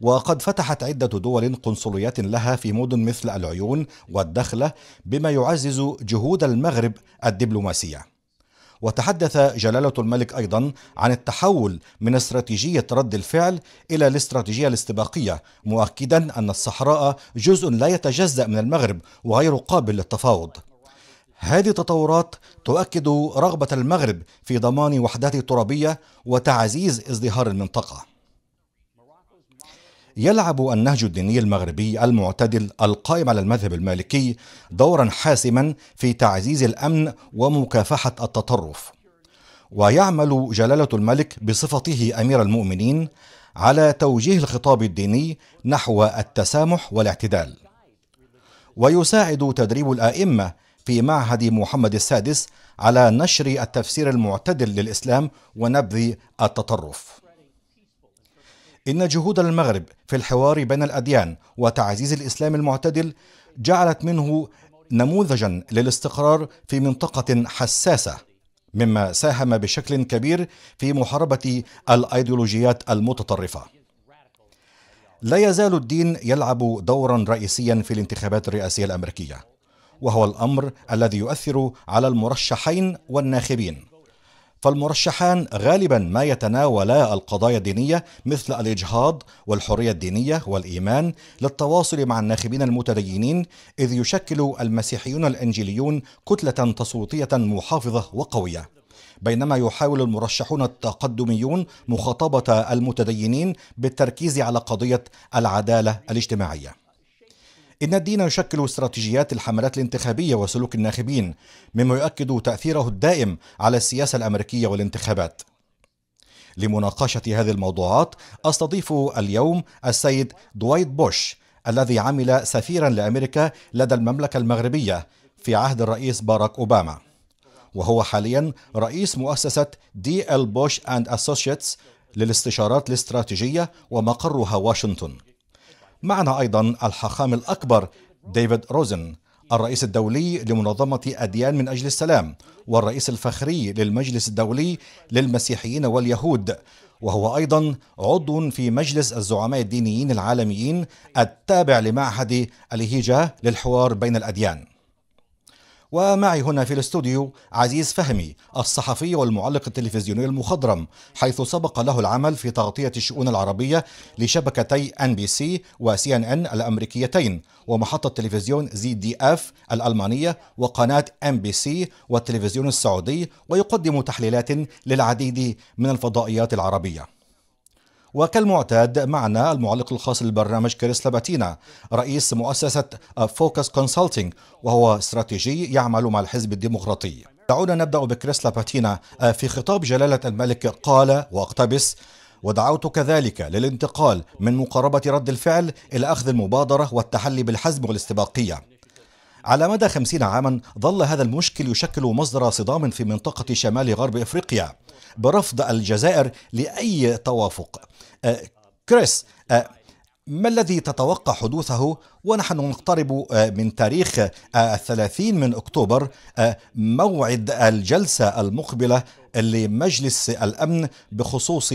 وقد فتحت عدة دول قنصليات لها في مدن مثل العيون والدخلة بما يعزز جهود المغرب الدبلوماسية وتحدث جلالة الملك أيضا عن التحول من استراتيجية رد الفعل إلى الاستراتيجية الاستباقية مؤكدا أن الصحراء جزء لا يتجزأ من المغرب وغير قابل للتفاوض هذه التطورات تؤكد رغبة المغرب في ضمان وحدات ترابية وتعزيز ازدهار المنطقة يلعب النهج الديني المغربي المعتدل القائم على المذهب المالكي دورا حاسما في تعزيز الامن ومكافحه التطرف ويعمل جلاله الملك بصفته امير المؤمنين على توجيه الخطاب الديني نحو التسامح والاعتدال ويساعد تدريب الائمه في معهد محمد السادس على نشر التفسير المعتدل للاسلام ونبذ التطرف إن جهود المغرب في الحوار بين الأديان وتعزيز الإسلام المعتدل جعلت منه نموذجا للاستقرار في منطقة حساسة مما ساهم بشكل كبير في محاربة الأيديولوجيات المتطرفة لا يزال الدين يلعب دورا رئيسيا في الانتخابات الرئاسية الأمريكية وهو الأمر الذي يؤثر على المرشحين والناخبين فالمرشحان غالبا ما يتناولا القضايا الدينية مثل الإجهاض والحرية الدينية والإيمان للتواصل مع الناخبين المتدينين إذ يشكل المسيحيون الإنجيليون كتلة تصويتية محافظة وقوية بينما يحاول المرشحون التقدميون مخاطبة المتدينين بالتركيز على قضية العدالة الاجتماعية إن الدين يشكل استراتيجيات الحملات الانتخابية وسلوك الناخبين مما يؤكد تأثيره الدائم على السياسة الأمريكية والانتخابات لمناقشة هذه الموضوعات أستضيف اليوم السيد دوايت بوش الذي عمل سفيرا لأمريكا لدى المملكة المغربية في عهد الرئيس باراك أوباما وهو حاليا رئيس مؤسسة دي ال بوش أند أسوشيتس للاستشارات الاستراتيجية ومقرها واشنطن معنا أيضا الحاخام الأكبر ديفيد روزن الرئيس الدولي لمنظمة أديان من أجل السلام والرئيس الفخري للمجلس الدولي للمسيحيين واليهود وهو أيضا عضو في مجلس الزعماء الدينيين العالميين التابع لمعهد الهيجة للحوار بين الأديان ومعي هنا في الاستوديو عزيز فهمي الصحفي والمعلق التلفزيوني المخضرم حيث سبق له العمل في تغطية الشؤون العربية لشبكتي ان بي سي وسي ان ان الامريكيتين ومحطة تلفزيون زي دي اف الالمانية وقناة ام بي سي والتلفزيون السعودي ويقدم تحليلات للعديد من الفضائيات العربية وكالمعتاد معنا المعلق الخاص للبرنامج كريس لاباتينا رئيس مؤسسة فوكس كونسلتينج وهو استراتيجي يعمل مع الحزب الديمقراطي دعونا نبدأ بكريس لاباتينا آه، في خطاب جلالة الملك قال واقتبس ودعوت كذلك للانتقال من مقاربة رد الفعل إلى أخذ المبادرة والتحلي بالحزم والاستباقية على مدى خمسين عاما ظل هذا المشكل يشكل مصدر صدام في منطقة شمال غرب إفريقيا برفض الجزائر لأي توافق أه، كريس أه، ما الذي تتوقع حدوثه ونحن نقترب أه، من تاريخ الثلاثين من أكتوبر موعد الجلسة المقبلة لمجلس الأمن بخصوص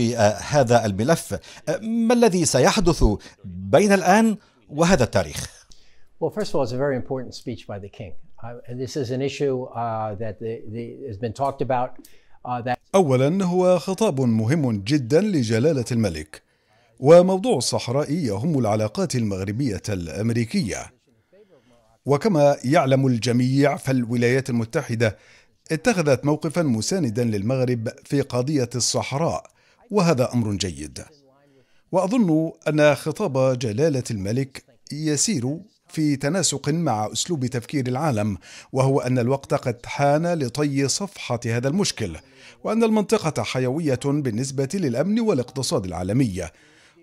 هذا الملف ما الذي سيحدث بين الآن وهذا التاريخ؟ Well, first of all, it's a very important speech by the king. Uh, and this is an issue uh, that the, the, has been talked about. Uh, that أولا هو خطاب مهم جدا لجلالة الملك وموضوع الصحراء يهم العلاقات المغربية الأمريكية وكما يعلم الجميع فالولايات المتحدة اتخذت موقفا مساندا للمغرب في قضية الصحراء وهذا أمر جيد وأظن أن خطاب جلالة الملك يسير في تناسق مع اسلوب تفكير العالم وهو ان الوقت قد حان لطي صفحه هذا المشكل وان المنطقه حيويه بالنسبه للامن والاقتصاد العالمي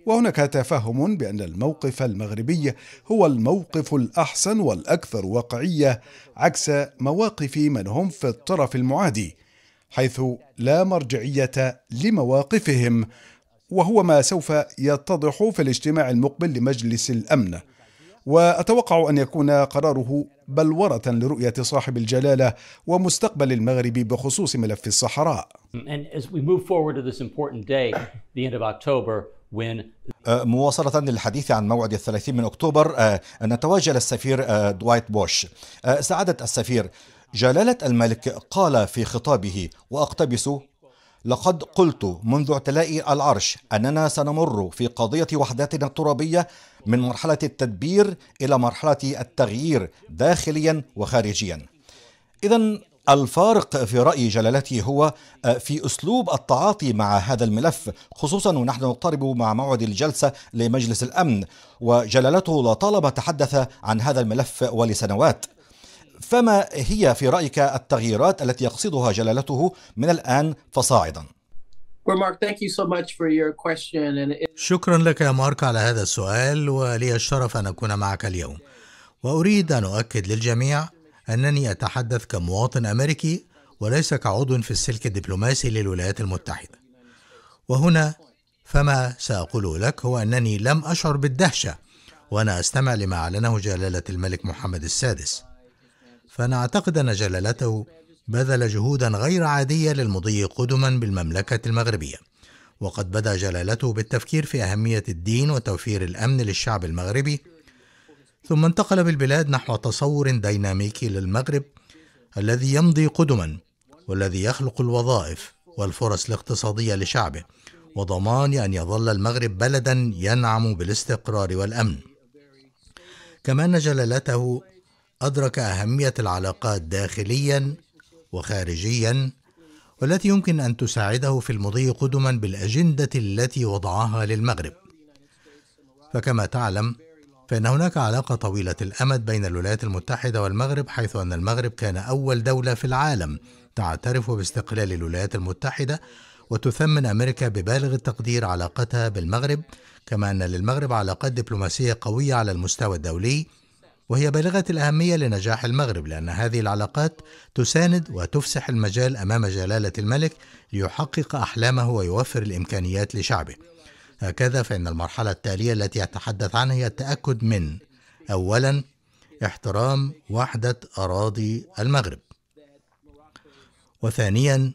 وهناك تفهم بان الموقف المغربي هو الموقف الاحسن والاكثر واقعيه عكس مواقف من هم في الطرف المعادي حيث لا مرجعيه لمواقفهم وهو ما سوف يتضح في الاجتماع المقبل لمجلس الامن وأتوقع أن يكون قراره بلورة لرؤية صاحب الجلالة ومستقبل المغرب بخصوص ملف الصحراء. أه، مواصلة للحديث عن موعد الثلاثين من أكتوبر أه، نتواجد السفير أه، دوايت بوش سعادة السفير جلالة الملك قال في خطابه وأقتبس لقد قلت منذ اعتلاء العرش أننا سنمر في قضية وحداتنا الترابية من مرحلة التدبير إلى مرحلة التغيير داخليا وخارجيا إذا الفارق في رأي جلالتي هو آه، في أسلوب التعاطي مع هذا الملف خصوصا ونحن نقترب مع موعد الجلسة لمجلس الأمن وجلالته لطالما تحدث عن هذا الملف ولسنوات فما هي في رأيك التغييرات التي يقصدها جلالته من الآن فصاعدا؟ شكرا لك يا مارك على هذا السؤال ولي الشرف أن أكون معك اليوم وأريد أن أؤكد للجميع أنني أتحدث كمواطن أمريكي وليس كعضو في السلك الدبلوماسي للولايات المتحدة وهنا فما سأقوله لك هو أنني لم أشعر بالدهشة وأنا أستمع لما أعلنه جلالة الملك محمد السادس فأنا أعتقد أن جلالته بذل جهودا غير عادية للمضي قدما بالمملكة المغربية وقد بدا جلالته بالتفكير في أهمية الدين وتوفير الأمن للشعب المغربي ثم انتقل بالبلاد نحو تصور ديناميكي للمغرب الذي يمضي قدما والذي يخلق الوظائف والفرص الاقتصادية لشعبه وضمان أن يظل المغرب بلدا ينعم بالاستقرار والأمن كما أن جلالته أدرك أهمية العلاقات داخليا وخارجيا والتي يمكن ان تساعده في المضي قدما بالاجنده التي وضعها للمغرب فكما تعلم فان هناك علاقه طويله الامد بين الولايات المتحده والمغرب حيث ان المغرب كان اول دوله في العالم تعترف باستقلال الولايات المتحده وتثمن امريكا ببالغ التقدير علاقتها بالمغرب كما ان للمغرب علاقات دبلوماسيه قويه على المستوى الدولي وهي بالغة الأهمية لنجاح المغرب لأن هذه العلاقات تساند وتفسح المجال أمام جلالة الملك ليحقق أحلامه ويوفر الإمكانيات لشعبه. هكذا فإن المرحلة التالية التي أتحدث عنها هي التأكد من أولاً احترام وحدة أراضي المغرب. وثانياً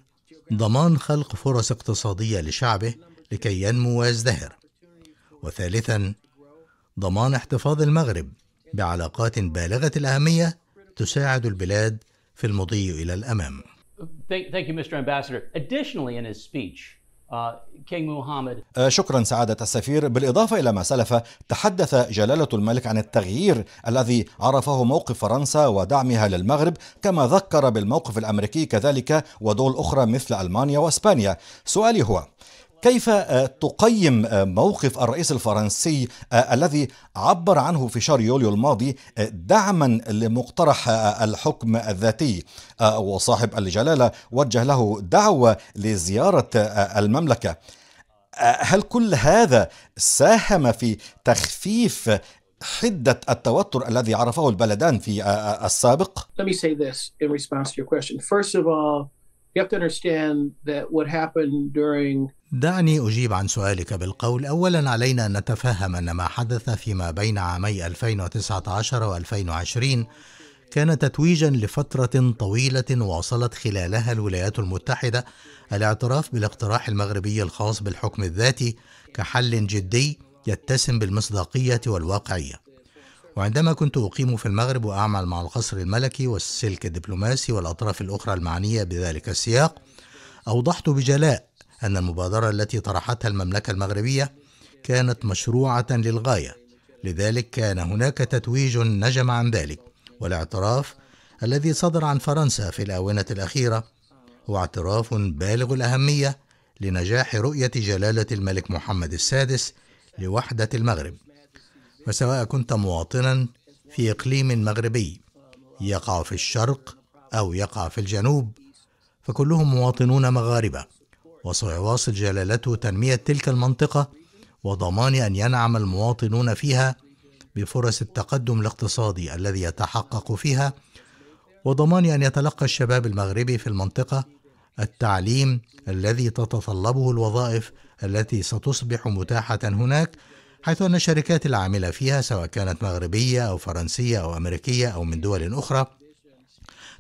ضمان خلق فرص اقتصادية لشعبه لكي ينمو ويزدهر. وثالثاً ضمان احتفاظ المغرب بعلاقات بالغة الأهمية تساعد البلاد في المضي إلى الأمام. Uh, آه، شكرا سعادة السفير بالإضافة إلى ما سلف تحدث جلالة الملك عن التغيير الذي عرفه موقف فرنسا ودعمها للمغرب كما ذكر بالموقف الأمريكي كذلك ودول أخرى مثل ألمانيا وإسبانيا سؤالي هو كيف آه، تقيم آه، موقف الرئيس الفرنسي آه، الذي عبر عنه في شهر يوليو الماضي دعما لمقترح الحكم الذاتي وصاحب الجلاله وجه له دعوه لزياره المملكه هل كل هذا ساهم في تخفيف حدة التوتر الذي عرفه البلدان في السابق؟ Let me say this in response to your question. First of all, you have to understand that what happened during دعني أجيب عن سؤالك بالقول أولا علينا أن نتفهم أن ما حدث فيما بين عامي 2019 و 2020 كان تتويجا لفترة طويلة واصلت خلالها الولايات المتحدة الاعتراف بالاقتراح المغربي الخاص بالحكم الذاتي كحل جدي يتسم بالمصداقية والواقعية. وعندما كنت أقيم في المغرب وأعمل مع القصر الملكي والسلك الدبلوماسي والأطراف الأخرى المعنية بذلك السياق، أوضحت بجلاء أن المبادرة التي طرحتها المملكة المغربية كانت مشروعة للغاية لذلك كان هناك تتويج نجم عن ذلك والاعتراف الذي صدر عن فرنسا في الآونة الأخيرة هو اعتراف بالغ الأهمية لنجاح رؤية جلالة الملك محمد السادس لوحدة المغرب فسواء كنت مواطنا في إقليم مغربي يقع في الشرق أو يقع في الجنوب فكلهم مواطنون مغاربة وسيواصل جلالته تنمية تلك المنطقة وضمان أن ينعم المواطنون فيها بفرص التقدم الاقتصادي الذي يتحقق فيها وضمان أن يتلقى الشباب المغربي في المنطقة التعليم الذي تتطلبه الوظائف التي ستصبح متاحة هناك حيث أن الشركات العاملة فيها سواء كانت مغربية أو فرنسية أو أمريكية أو من دول أخرى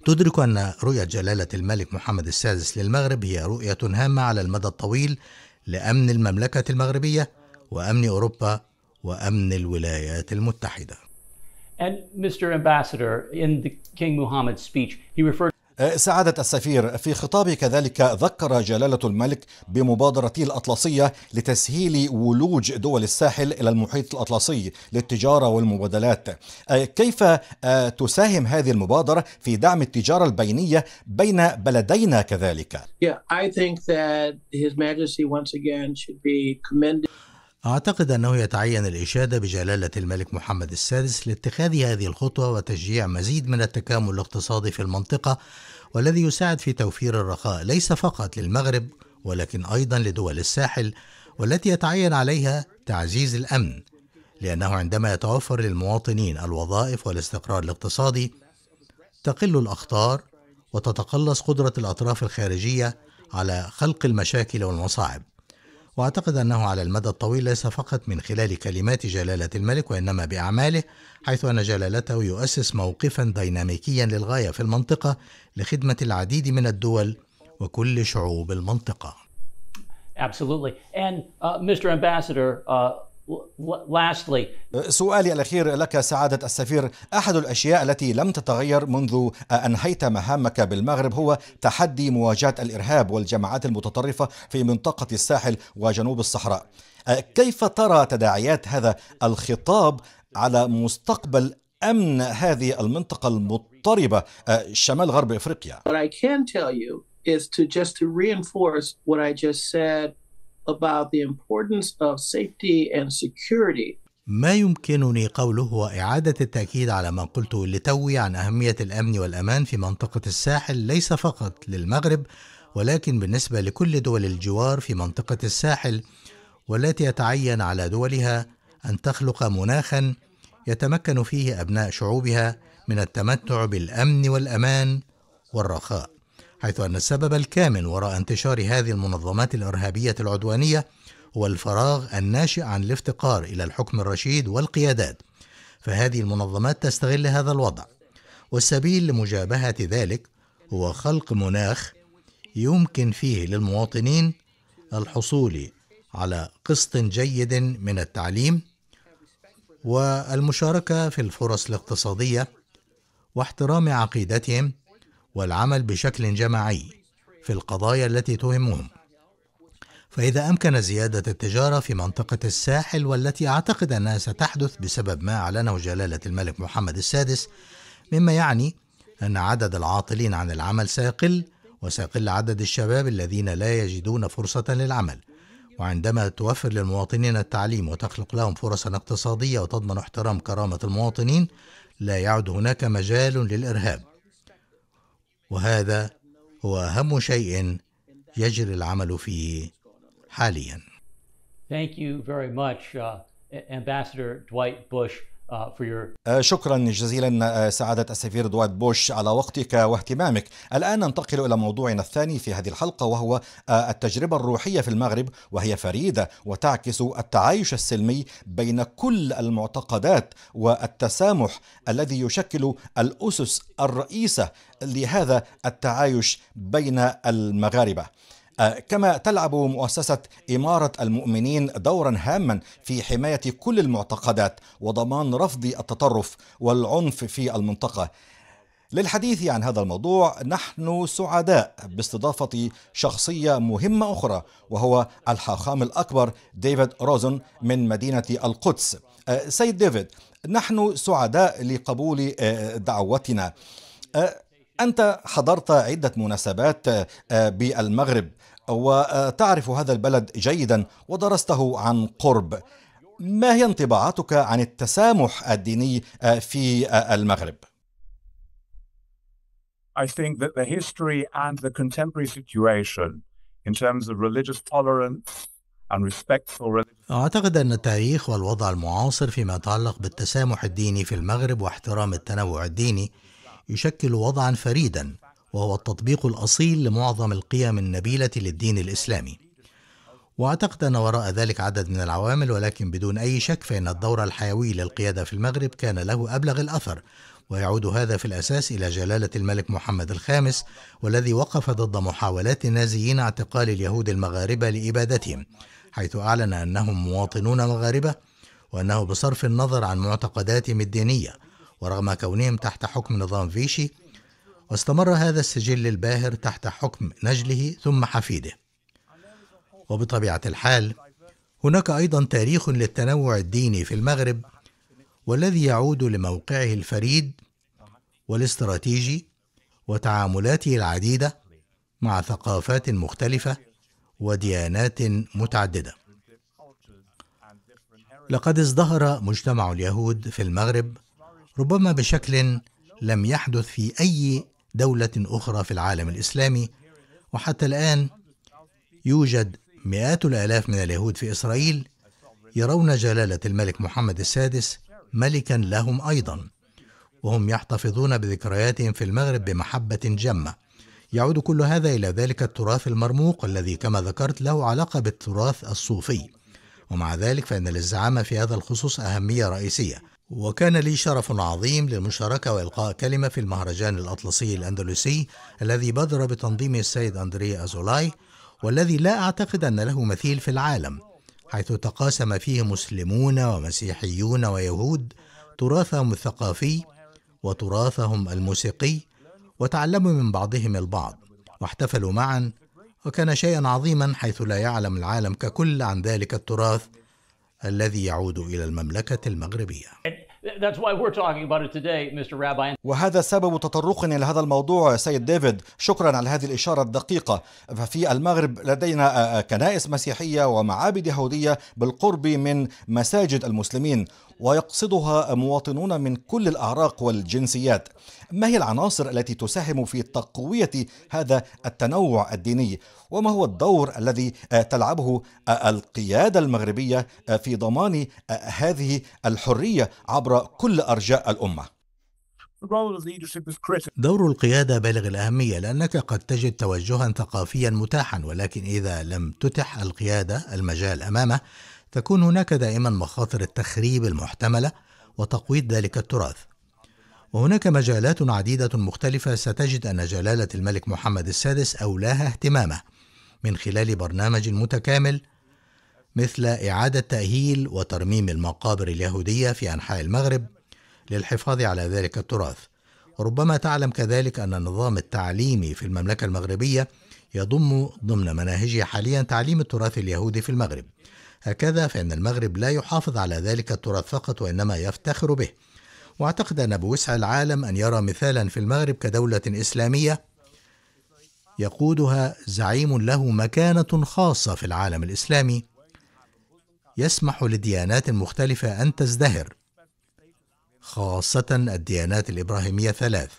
تدرك أن رؤية جلالة الملك محمد السادس للمغرب هي رؤية هامة على المدى الطويل لأمن المملكة المغربية وأمن أوروبا وأمن الولايات المتحدة. And Mr. Ambassador, in the King Mohammed's speech, he referred آه، سعادة السفير في خطابه كذلك ذكر جلالة الملك بمبادرته الأطلسية لتسهيل ولوج دول الساحل إلى المحيط الأطلسي للتجارة والمبادلات آه، كيف آه، تساهم هذه المبادرة في دعم التجارة البينية بين بلدينا كذلك؟ Yeah, I think that His Majesty once again should be أعتقد أنه يتعين الإشادة بجلالة الملك محمد السادس لاتخاذ هذه الخطوة وتشجيع مزيد من التكامل الاقتصادي في المنطقة والذي يساعد في توفير الرخاء ليس فقط للمغرب ولكن أيضا لدول الساحل والتي يتعين عليها تعزيز الأمن لأنه عندما يتوفر للمواطنين الوظائف والاستقرار الاقتصادي تقل الأخطار وتتقلص قدرة الأطراف الخارجية على خلق المشاكل والمصاعب واعتقد انه على المدى الطويل ليس فقط من خلال كلمات جلاله الملك وانما باعماله حيث ان جلالته يؤسس موقفا ديناميكيا للغايه في المنطقه لخدمه العديد من الدول وكل شعوب المنطقه. Absolutely. And uh, Mr. Ambassador, uh, سؤالي الأخير لك سعادة السفير أحد الأشياء التي لم تتغير منذ أنهيت مهامك بالمغرب هو تحدي مواجهة الإرهاب والجماعات المتطرفة في منطقة الساحل وجنوب الصحراء كيف ترى تداعيات هذا الخطاب على مستقبل أمن هذه المنطقة المضطربة شمال غرب إفريقيا What I can tell you is to just to reinforce what I just said about the importance of safety and security. ما يمكنني قوله هو إعادة التأكيد على ما قلته لتوي عن أهمية الأمن والأمان في منطقة الساحل ليس فقط للمغرب ولكن بالنسبة لكل دول الجوار في منطقة الساحل والتي يتعين على دولها أن تخلق مناخا يتمكن فيه أبناء شعوبها من التمتع بالأمن والأمان والرخاء حيث أن السبب الكامن وراء انتشار هذه المنظمات الإرهابية العدوانية هو الفراغ الناشئ عن الافتقار إلى الحكم الرشيد والقيادات فهذه المنظمات تستغل هذا الوضع والسبيل لمجابهة ذلك هو خلق مناخ يمكن فيه للمواطنين الحصول على قسط جيد من التعليم والمشاركة في الفرص الاقتصادية واحترام عقيدتهم والعمل بشكل جماعي في القضايا التي تهمهم فإذا أمكن زيادة التجارة في منطقة الساحل والتي أعتقد أنها ستحدث بسبب ما أعلنه جلالة الملك محمد السادس مما يعني أن عدد العاطلين عن العمل سيقل وسيقل عدد الشباب الذين لا يجدون فرصة للعمل وعندما توفر للمواطنين التعليم وتخلق لهم فرصا اقتصادية وتضمن احترام كرامة المواطنين لا يعد هناك مجال للإرهاب وهذا هو أهم شيء يجري العمل فيه حاليا. Thank you very much, uh, Ambassador Dwight Bush. آه، آه، شكرا جزيلا آه، سعادة السفير دوات بوش على وقتك واهتمامك الآن ننتقل إلى موضوعنا الثاني في هذه الحلقة وهو التجربة الروحية في المغرب وهي فريدة وتعكس التعايش السلمي بين كل المعتقدات والتسامح الذي يشكل الأسس الرئيسة لهذا التعايش بين المغاربة كما تلعب مؤسسة إمارة المؤمنين دورا هاما في حماية كل المعتقدات وضمان رفض التطرف والعنف في المنطقة للحديث عن هذا الموضوع نحن سعداء باستضافة شخصية مهمة أخرى وهو الحاخام الأكبر ديفيد روزن من مدينة القدس أه، سيد ديفيد نحن سعداء لقبول أه، دعوتنا أه، أنت حضرت عدة مناسبات آه، بالمغرب وتعرف هذا البلد جيدا ودرسته عن قرب ما هي انطباعاتك عن التسامح الديني آه، في آه، المغرب؟ I think that the history and the contemporary situation in terms of religious tolerance and respect for religion أعتقد أن التاريخ والوضع المعاصر فيما يتعلق بالتسامح الديني في المغرب واحترام التنوع الديني يشكل وضعا فريدا وهو التطبيق الاصيل لمعظم القيم النبيله للدين الاسلامي واعتقد ان وراء ذلك عدد من العوامل ولكن بدون اي شك فان الدور الحيوي للقياده في المغرب كان له ابلغ الاثر ويعود هذا في الاساس الى جلاله الملك محمد الخامس والذي وقف ضد محاولات النازيين اعتقال اليهود المغاربه لابادتهم حيث اعلن انهم مواطنون مغاربه وانه بصرف النظر عن معتقداتهم الدينيه ورغم كونهم تحت حكم نظام فيشي واستمر هذا السجل الباهر تحت حكم نجله ثم حفيده وبطبيعة الحال هناك أيضا تاريخ للتنوع الديني في المغرب والذي يعود لموقعه الفريد والاستراتيجي وتعاملاته العديدة مع ثقافات مختلفة وديانات متعددة. لقد ازدهر مجتمع اليهود في المغرب ربما بشكل لم يحدث في أي دولة أخرى في العالم الإسلامي وحتى الآن يوجد مئات الآلاف من اليهود في إسرائيل يرون جلالة الملك محمد السادس ملكا لهم أيضا وهم يحتفظون بذكرياتهم في المغرب بمحبة جمة يعود كل هذا إلى ذلك التراث المرموق الذي كما ذكرت له علاقة بالتراث الصوفي ومع ذلك فإن للزعامة في هذا الخصوص أهمية رئيسية وكان لي شرف عظيم للمشاركة وإلقاء كلمة في المهرجان الأطلسي الأندلسي الذي بدر بتنظيمه السيد أندريا أزولاي والذي لا أعتقد أن له مثيل في العالم حيث تقاسم فيه مسلمون ومسيحيون ويهود تراثهم الثقافي وتراثهم الموسيقي وتعلموا من بعضهم البعض واحتفلوا معا وكان شيئا عظيما حيث لا يعلم العالم ككل عن ذلك التراث الذي يعود إلى المملكة المغربية وهذا سبب تطرقنا لهذا الموضوع سيد ديفيد شكرا على هذه الإشارة الدقيقة ففي المغرب لدينا آه، آه، كنائس مسيحية ومعابد يهودية بالقرب من مساجد المسلمين ويقصدها مواطنون من كل الأعراق والجنسيات ما هي العناصر التي تساهم في تقوية هذا التنوع الديني وما هو الدور الذي تلعبه القيادة المغربية في ضمان هذه الحرية عبر كل أرجاء الأمة دور القيادة بالغ الأهمية لأنك قد تجد توجها ثقافيا متاحا ولكن إذا لم تتح القيادة المجال أمامه تكون هناك دائما مخاطر التخريب المحتملة وتقويض ذلك التراث. وهناك مجالات عديدة مختلفة ستجد أن جلالة الملك محمد السادس أولاها اهتمامه من خلال برنامج متكامل مثل إعادة تأهيل وترميم المقابر اليهودية في أنحاء المغرب للحفاظ على ذلك التراث. وربما تعلم كذلك أن النظام التعليمي في المملكة المغربية يضم ضمن مناهجه حاليا تعليم التراث اليهودي في المغرب هكذا فإن المغرب لا يحافظ على ذلك التراث فقط وإنما يفتخر به واعتقد ان بوسع العالم ان يرى مثالا في المغرب كدوله اسلاميه يقودها زعيم له مكانه خاصه في العالم الاسلامي يسمح للديانات المختلفه ان تزدهر خاصه الديانات الابراهيميه الثلاث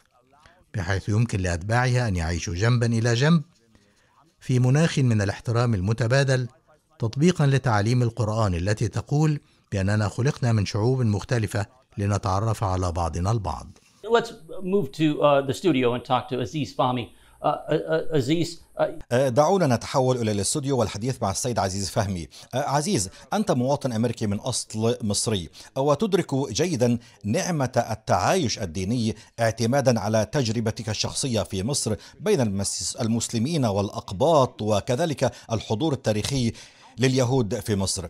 بحيث يمكن لاتباعها ان يعيشوا جنبا الى جنب في مناخ من الاحترام المتبادل تطبيقا لتعاليم القرآن التي تقول بأننا خلقنا من شعوب مختلفة لنتعرف على بعضنا البعض. Let's move to uh, the studio and talk to Aziz Fahmy. Uh, uh, uh, دعونا نتحول الى الاستوديو والحديث مع السيد عزيز فهمي. عزيز انت مواطن امريكي من اصل مصري وتدرك جيدا نعمه التعايش الديني اعتمادا على تجربتك الشخصيه في مصر بين المسلمين والاقباط وكذلك الحضور التاريخي لليهود في مصر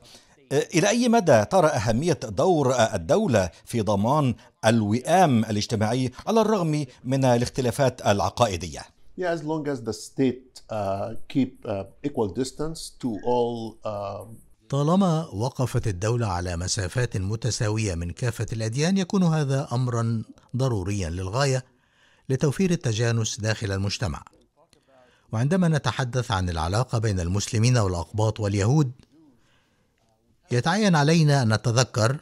إيه، إلى أي مدى ترى أهمية دور الدولة في ضمان الوئام الاجتماعي على الرغم من الاختلافات العقائدية؟ Yeah, as long as the state uh, keep uh, equal distance to all uh, طالما وقفت الدولة على مسافات متساوية من كافة الأديان يكون هذا أمرا ضروريا للغاية لتوفير التجانس داخل المجتمع وعندما نتحدث عن العلاقة بين المسلمين والأقباط واليهود يتعين علينا أن نتذكر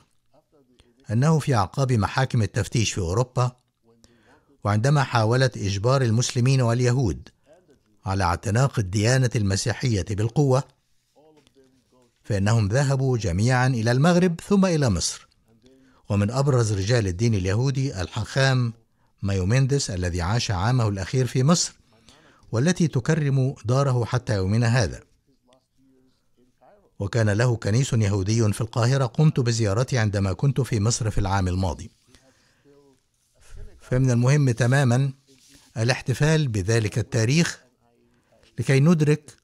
أنه في أعقاب محاكم التفتيش في أوروبا وعندما حاولت إجبار المسلمين واليهود على اعتناق الديانة المسيحية بالقوة فإنهم ذهبوا جميعا إلى المغرب ثم إلى مصر ومن أبرز رجال الدين اليهودي الحاخام مايومندس الذي عاش عامه الأخير في مصر والتي تكرم داره حتى يومنا هذا وكان له كنيس يهودي في القاهرة قمت بزيارته عندما كنت في مصر في العام الماضي فمن المهم تماما الاحتفال بذلك التاريخ لكي ندرك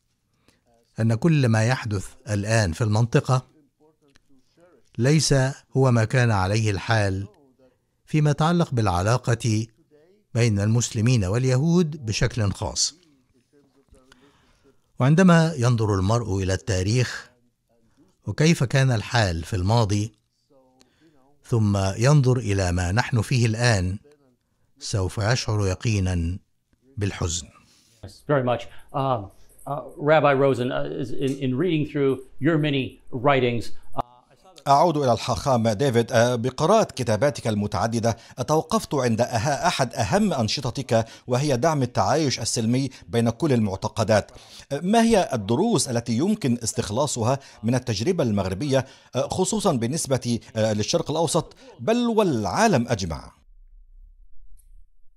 أن كل ما يحدث الآن في المنطقة ليس هو ما كان عليه الحال فيما يتعلق بالعلاقة بين المسلمين واليهود بشكل خاص وعندما ينظر المرء الى التاريخ وكيف كان الحال في الماضي ثم ينظر الى ما نحن فيه الان سوف يشعر يقينا بالحزن um, uh, Rabbi Rosen, uh, in, in reading through your many writings, أعود إلى الحاخامة ديفيد آه، بقراءة كتاباتك المتعددة توقفت عند أحد أهم أنشطتك وهي دعم التعايش السلمي بين كل المعتقدات آه، ما هي الدروس التي يمكن استخلاصها من التجربة المغربية آه، خصوصا بالنسبة للشرق الأوسط بل والعالم أجمع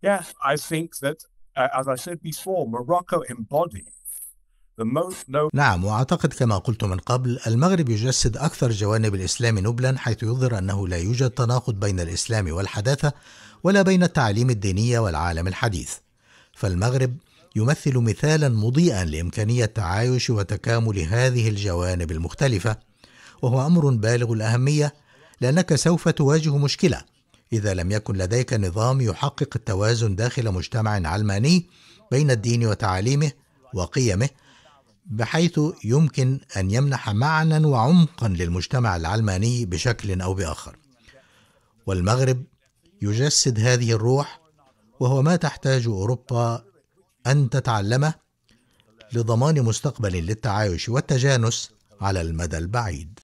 Yeah, I think that, uh, as I said before, Morocco embodies نعم وأعتقد كما قلت من قبل المغرب يجسد أكثر جوانب الإسلام نبلا حيث يظهر أنه لا يوجد تناقض بين الإسلام والحداثة ولا بين التعاليم الدينية والعالم الحديث فالمغرب يمثل مثالا مضيئا لإمكانية تعايش وتكامل هذه الجوانب المختلفة وهو أمر بالغ الأهمية لأنك سوف تواجه مشكلة إذا لم يكن لديك نظام يحقق التوازن داخل مجتمع علماني بين الدين وتعاليمه وقيمه بحيث يمكن أن يمنح معنى وعمقا للمجتمع العلماني بشكل أو بآخر والمغرب يجسد هذه الروح وهو ما تحتاج أوروبا أن تتعلمه لضمان مستقبل للتعايش والتجانس على المدى البعيد